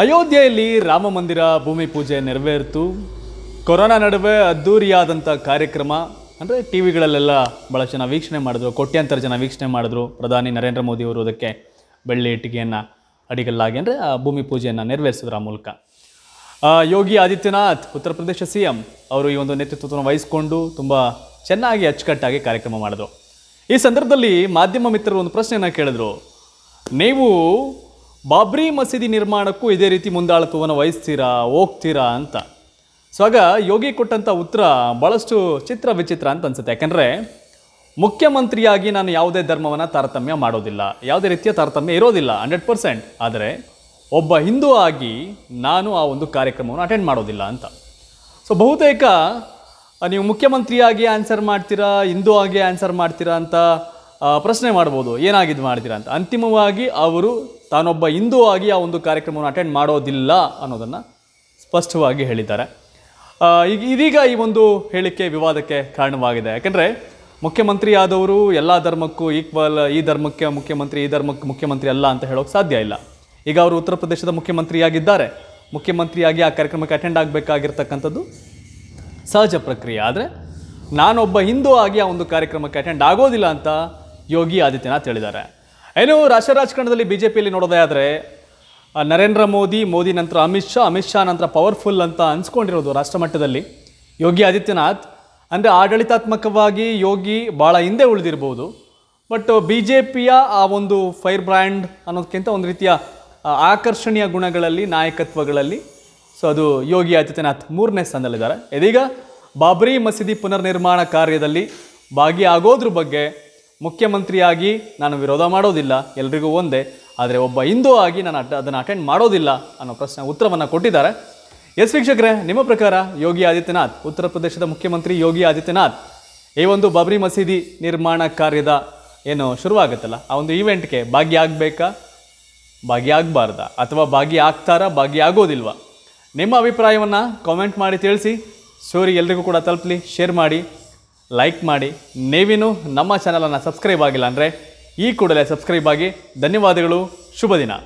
ಅಯೋಧ್ಯೆಯಲ್ಲಿ ರಾಮ ಮಂದಿರ ಭೂಮಿ ಪೂಜೆ ನೆರವೇರಿತು ಕೊರೋನಾ ನಡುವೆ ಅದ್ದೂರಿಯಾದಂಥ ಕಾರ್ಯಕ್ರಮ ಅಂದರೆ ಟಿ ವಿಗಳಲ್ಲೆಲ್ಲ ಭಾಳ ಜನ ವೀಕ್ಷಣೆ ಮಾಡಿದ್ರು ಕೋಟ್ಯಾಂತರ ಜನ ವೀಕ್ಷಣೆ ಮಾಡಿದ್ರು ಪ್ರಧಾನಿ ನರೇಂದ್ರ ಮೋದಿ ಅವರು ಅದಕ್ಕೆ ಬೆಳ್ಳಿ ಇಟ್ಟಿಗೆಯನ್ನು ಅಡಿಗಲ್ಲಾಗಿ ಅಂದರೆ ಆ ಭೂಮಿ ಪೂಜೆಯನ್ನು ನೆರವೇರಿಸಿದ್ರು ಆ ಮೂಲಕ ಯೋಗಿ ಆದಿತ್ಯನಾಥ್ ಉತ್ತರ ಪ್ರದೇಶ ಸಿ ಎಂ ಅವರು ಈ ಒಂದು ನೇತೃತ್ವವನ್ನು ವಹಿಸಿಕೊಂಡು ತುಂಬ ಚೆನ್ನಾಗಿ ಅಚ್ಚುಕಟ್ಟಾಗಿ ಕಾರ್ಯಕ್ರಮ ಮಾಡಿದ್ರು ಈ ಸಂದರ್ಭದಲ್ಲಿ ಮಾಧ್ಯಮ ಮಿತ್ರರು ಒಂದು ಪ್ರಶ್ನೆಯನ್ನು ಕೇಳಿದ್ರು ನೀವು ಬಾಬ್ರಿ ಮಸೀದಿ ನಿರ್ಮಾಣಕ್ಕೂ ಇದೇ ರೀತಿ ಮುಂದಾಳತ್ವವನ್ನು ವಹಿಸ್ತೀರಾ ಹೋಗ್ತೀರಾ ಅಂತ ಸೊ ಆಗ ಯೋಗಿ ಕೊಟ್ಟಂಥ ಉತ್ತರ ಭಾಳಷ್ಟು ಚಿತ್ರ ವಿಚಿತ್ರ ಅಂತ ಅನ್ಸುತ್ತೆ ಯಾಕೆಂದರೆ ಮುಖ್ಯಮಂತ್ರಿಯಾಗಿ ನಾನು ಯಾವುದೇ ಧರ್ಮವನ್ನು ತಾರತಮ್ಯ ಮಾಡೋದಿಲ್ಲ ಯಾವುದೇ ರೀತಿಯ ತಾರತಮ್ಯ ಇರೋದಿಲ್ಲ ಹಂಡ್ರೆಡ್ ಪರ್ಸೆಂಟ್ ಆದರೆ ಒಬ್ಬ ಹಿಂದೂ ಆಗಿ ನಾನು ಆ ಒಂದು ಕಾರ್ಯಕ್ರಮವನ್ನು ಅಟೆಂಡ್ ಮಾಡೋದಿಲ್ಲ ಅಂತ ಸೊ ಬಹುತೇಕ ನೀವು ಮುಖ್ಯಮಂತ್ರಿಯಾಗಿ ಆನ್ಸರ್ ಮಾಡ್ತೀರಾ ಹಿಂದೂ ಆಗಿ ಆನ್ಸರ್ ಮಾಡ್ತೀರಾ ಅಂತ ಪ್ರಶ್ನೆ ಮಾಡ್ಬೋದು ಏನಾಗಿದ್ದು ಮಾಡ್ತೀರಾ ಅಂತ ಅಂತಿಮವಾಗಿ ಅವರು ತಾನೊಬ್ಬ ಹಿಂದೂ ಆಗಿ ಆ ಒಂದು ಕಾರ್ಯಕ್ರಮವನ್ನು ಅಟೆಂಡ್ ಮಾಡೋದಿಲ್ಲ ಅನ್ನೋದನ್ನು ಸ್ಪಷ್ಟವಾಗಿ ಹೇಳಿದ್ದಾರೆ ಈಗ ಇದೀಗ ಈ ಒಂದು ಹೇಳಿಕೆ ವಿವಾದಕ್ಕೆ ಕಾರಣವಾಗಿದೆ ಯಾಕೆಂದರೆ ಮುಖ್ಯಮಂತ್ರಿ ಆದವರು ಎಲ್ಲ ಧರ್ಮಕ್ಕೂ ಈಕ್ವಲ್ ಈ ಧರ್ಮಕ್ಕೆ ಮುಖ್ಯಮಂತ್ರಿ ಈ ಧರ್ಮಕ್ಕೆ ಮುಖ್ಯಮಂತ್ರಿ ಅಲ್ಲ ಅಂತ ಹೇಳೋಕ್ಕೆ ಸಾಧ್ಯ ಇಲ್ಲ ಈಗ ಅವರು ಉತ್ತರ ಪ್ರದೇಶದ ಮುಖ್ಯಮಂತ್ರಿಯಾಗಿದ್ದಾರೆ ಮುಖ್ಯಮಂತ್ರಿಯಾಗಿ ಆ ಕಾರ್ಯಕ್ರಮಕ್ಕೆ ಅಟೆಂಡ್ ಆಗಬೇಕಾಗಿರ್ತಕ್ಕಂಥದ್ದು ಸಹಜ ಪ್ರಕ್ರಿಯೆ ಆದರೆ ನಾನೊಬ್ಬ ಹಿಂದೂ ಆಗಿ ಆ ಒಂದು ಕಾರ್ಯಕ್ರಮಕ್ಕೆ ಅಟೆಂಡ್ ಆಗೋದಿಲ್ಲ ಅಂತ ಯೋಗಿ ಆದಿತ್ಯನಾಥ್ ಹೇಳಿದ್ದಾರೆ ಏನು ರಾಷ್ಟ್ರ ರಾಜಕಾರಣದಲ್ಲಿ ಬಿ ಜೆ ಪಿಯಲ್ಲಿ ನೋಡೋದೇ ಆದರೆ ನರೇಂದ್ರ ಮೋದಿ ಮೋದಿ ನಂತರ ಅಮಿತ್ ಶಾ ಅಮಿತ್ ಶಾ ನಂತರ ಪವರ್ಫುಲ್ ಅಂತ ಅನ್ಸ್ಕೊಂಡಿರೋದು ರಾಷ್ಟ್ರ ಮಟ್ಟದಲ್ಲಿ ಯೋಗಿ ಆದಿತ್ಯನಾಥ್ ಅಂದರೆ ಆಡಳಿತಾತ್ಮಕವಾಗಿ ಯೋಗಿ ಭಾಳ ಹಿಂದೆ ಉಳಿದಿರ್ಬೋದು ಬಟ್ ಬಿ ಜೆ ಪಿಯ ಆ ಒಂದು ಫೈರ್ ಬ್ರ್ಯಾಂಡ್ ಅನ್ನೋದಕ್ಕಿಂತ ಒಂದು ರೀತಿಯ ಆಕರ್ಷಣೀಯ ಗುಣಗಳಲ್ಲಿ ನಾಯಕತ್ವಗಳಲ್ಲಿ ಸೊ ಅದು ಯೋಗಿ ಆದಿತ್ಯನಾಥ್ ಮೂರನೇ ಸ್ಥಾನದಲ್ಲಿದ್ದಾರೆ ಇದೀಗ ಬಾಬ್ರಿ ಮಸೀದಿ ಪುನರ್ನಿರ್ಮಾಣ ಕಾರ್ಯದಲ್ಲಿ ಭಾಗಿಯಾಗೋದ್ರ ಬಗ್ಗೆ ಮುಖ್ಯಮಂತ್ರಿಯಾಗಿ ನಾನು ವಿರೋಧ ಮಾಡೋದಿಲ್ಲ ಎಲ್ರಿಗೂ ಒಂದೇ ಆದರೆ ಒಬ್ಬ ಹಿಂದೂ ಆಗಿ ನಾನು ಅಟ್ ಅದನ್ನು ಅಟೆಂಡ್ ಮಾಡೋದಿಲ್ಲ ಅನ್ನೋ ಪ್ರಶ್ನೆ ಉತ್ತರವನ್ನು ಕೊಟ್ಟಿದ್ದಾರೆ ಎಸ್ ವೀಕ್ಷಕರೇ ನಿಮ್ಮ ಪ್ರಕಾರ ಯೋಗಿ ಆದಿತ್ಯನಾಥ್ ಉತ್ತರ ಪ್ರದೇಶದ ಮುಖ್ಯಮಂತ್ರಿ ಯೋಗಿ ಆದಿತ್ಯನಾಥ್ ಈ ಒಂದು ಬಬ್ರಿ ಮಸೀದಿ ನಿರ್ಮಾಣ ಕಾರ್ಯದ ಏನು ಶುರುವಾಗುತ್ತಲ್ಲ ಆ ಒಂದು ಈವೆಂಟ್ಗೆ ಭಾಗಿಯಾಗಬೇಕಾ ಭಾಗಿಯಾಗಬಾರ್ದಾ ಅಥವಾ ಭಾಗಿಯಾಗ್ತಾರಾ ಭಾಗಿಯಾಗೋದಿಲ್ವಾ ನಿಮ್ಮ ಅಭಿಪ್ರಾಯವನ್ನು ಕಾಮೆಂಟ್ ಮಾಡಿ ತಿಳಿಸಿ ಸ್ಟೋರಿ ಎಲ್ರಿಗೂ ಕೂಡ ತಲುಪಲಿ ಶೇರ್ ಮಾಡಿ ಲೈಕ್ ಮಾಡಿ ನೀವಿನ ನಮ್ಮ ಚಾನಲನ್ನು ಸಬ್ಸ್ಕ್ರೈಬ್ ಆಗಿಲ್ಲ ಅಂದರೆ ಈ ಕೂಡಲೇ ಸಬ್ಸ್ಕ್ರೈಬ್ ಆಗಿ ಧನ್ಯವಾದಗಳು ಶುಭ ದಿನ